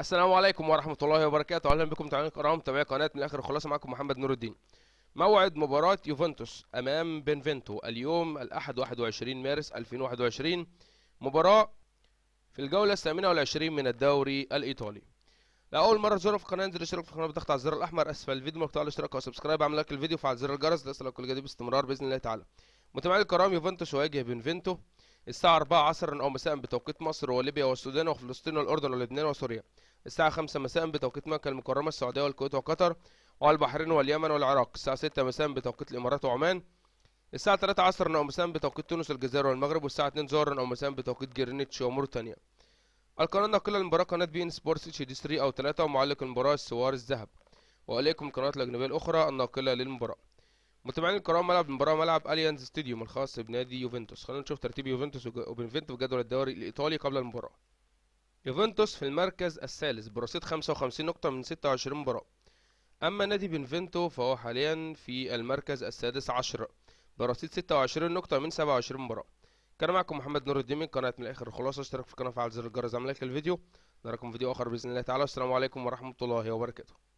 السلام عليكم ورحمة الله وبركاته أهلا بكم متابعين الكرام متابعي قناة من آخر خلاصة معكم محمد نور الدين موعد مباراة يوفنتوس أمام بنفنتو اليوم الأحد 21 مارس 2021 مباراة في الجولة الثامنة والعشرين من الدوري الإيطالي لأول مرة تزورنا في القناة انزل اشترك في القناة بضغط على الزر الأحمر أسفل الفيديو مقطع الاشتراك وسبسكرايب اعمل لايك للفيديو وفعل زر الجرس لتصلك كل جديد باستمرار بإذن الله تعالى متابعينا الكرام يوفنتوس يواجه بنفنتو الساعة 4 عصرا أو مساء بتوقيت مصر وليبيا والسودان وفلسطين والأردن ولبنان وسوريا الساعة 5 مساء بتوقيت مكة المكرمة السعودية والكويت وقطر والبحرين واليمن والعراق الساعة 6 مساء بتوقيت الإمارات وعمان الساعة 3 عصرا أو مساء بتوقيت تونس والجزائر والمغرب والساعة 2 ظهرا أو مساء بتوقيت جرينتش وموريتانيا القناة الناقلة للمباراة قناة بي إن سبورتس اتش دي 3 أو 3 ومعلق المباراة السوار الذهب وإليكم القنوات الأجنبية الأخرى الناقلة للمباراة متابعين الكرام ملعب المباراه ملعب اليانز ستاديوم الخاص بنادي يوفنتوس خلينا نشوف ترتيب يوفنتوس وبنفنتو في جدول الدوري الايطالي قبل المباراه يوفنتوس في المركز الثالث برصيد 55 نقطه من 26 مباراه اما نادي بنفنتو فهو حاليا في المركز السادس عشر برصيد 26 نقطه من 27 مباراه كان معكم محمد نور الدين من قناه من الاخر الخلاصه اشترك في القناه وفعل زر الجرس اعمل لايك للفيديو نراكم في فيديو اخر باذن الله تعالى والسلام عليكم ورحمه الله وبركاته